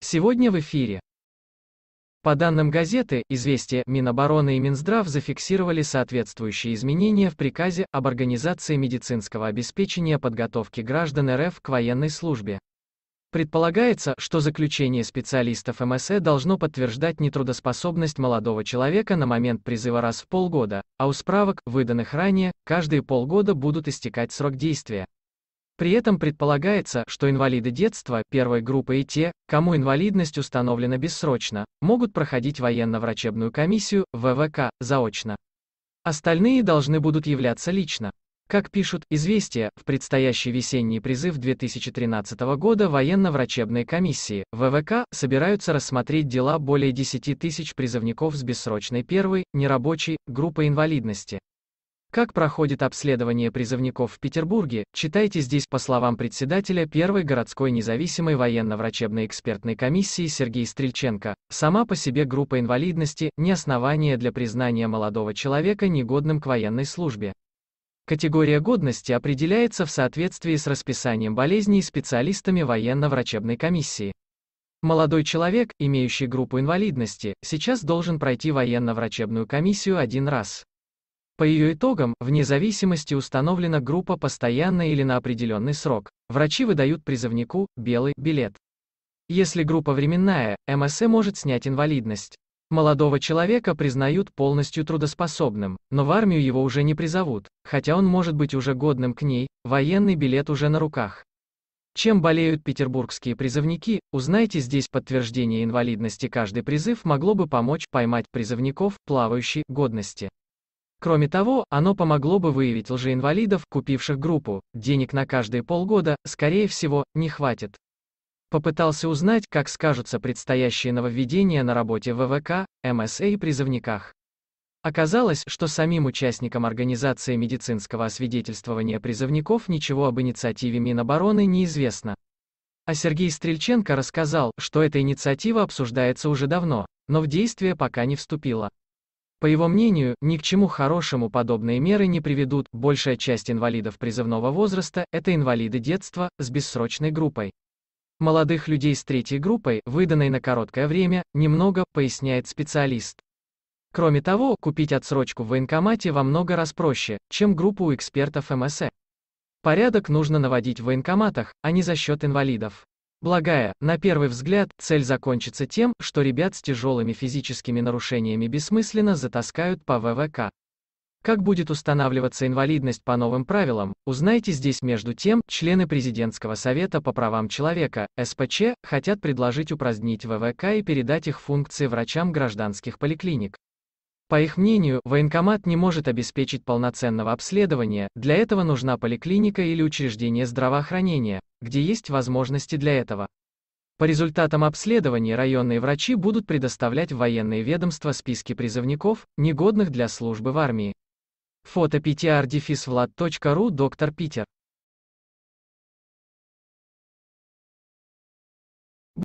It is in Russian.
Сегодня в эфире. По данным газеты «Известия», Минобороны и Минздрав зафиксировали соответствующие изменения в приказе об организации медицинского обеспечения подготовки граждан РФ к военной службе. Предполагается, что заключение специалистов МСЭ должно подтверждать нетрудоспособность молодого человека на момент призыва раз в полгода, а у справок, выданных ранее, каждые полгода будут истекать срок действия. При этом предполагается, что инвалиды детства, первой группы и те, кому инвалидность установлена бессрочно, могут проходить военно-врачебную комиссию, ВВК, заочно. Остальные должны будут являться лично. Как пишут «Известия», в предстоящий весенний призыв 2013 года военно-врачебной комиссии ВВК собираются рассмотреть дела более 10 тысяч призывников с бессрочной первой, нерабочей, группой инвалидности. Как проходит обследование призывников в Петербурге, читайте здесь по словам председателя Первой городской независимой военно-врачебной экспертной комиссии Сергея Стрельченко. Сама по себе группа инвалидности – не основание для признания молодого человека негодным к военной службе. Категория годности определяется в соответствии с расписанием болезней специалистами военно-врачебной комиссии. Молодой человек, имеющий группу инвалидности, сейчас должен пройти военно-врачебную комиссию один раз. По ее итогам, вне зависимости установлена группа постоянно или на определенный срок, врачи выдают призывнику белый билет. Если группа временная, МСЭ может снять инвалидность. Молодого человека признают полностью трудоспособным, но в армию его уже не призовут, хотя он может быть уже годным к ней, военный билет уже на руках. Чем болеют петербургские призывники, узнайте здесь подтверждение инвалидности. Каждый призыв могло бы помочь поймать призывников плавающей годности. Кроме того, оно помогло бы выявить лжеинвалидов, купивших группу, денег на каждые полгода, скорее всего, не хватит. Попытался узнать, как скажутся предстоящие нововведения на работе ВВК, МСА и призывниках. Оказалось, что самим участникам организации медицинского освидетельствования призывников ничего об инициативе Минобороны неизвестно. А Сергей Стрельченко рассказал, что эта инициатива обсуждается уже давно, но в действие пока не вступила. По его мнению, ни к чему хорошему подобные меры не приведут, большая часть инвалидов призывного возраста – это инвалиды детства с бессрочной группой. Молодых людей с третьей группой, выданной на короткое время, немного, поясняет специалист. Кроме того, купить отсрочку в военкомате во много раз проще, чем группу у экспертов МСЭ. Порядок нужно наводить в военкоматах, а не за счет инвалидов. Благая, на первый взгляд, цель закончится тем, что ребят с тяжелыми физическими нарушениями бессмысленно затаскают по ВВК. Как будет устанавливаться инвалидность по новым правилам, узнайте здесь между тем, члены Президентского совета по правам человека, СПЧ, хотят предложить упразднить ВВК и передать их функции врачам гражданских поликлиник. По их мнению, военкомат не может обеспечить полноценного обследования, для этого нужна поликлиника или учреждение здравоохранения, где есть возможности для этого. По результатам обследования районные врачи будут предоставлять в военные ведомства списки призывников, негодных для службы в армии. Фото ptr-влад.ру Доктор Питер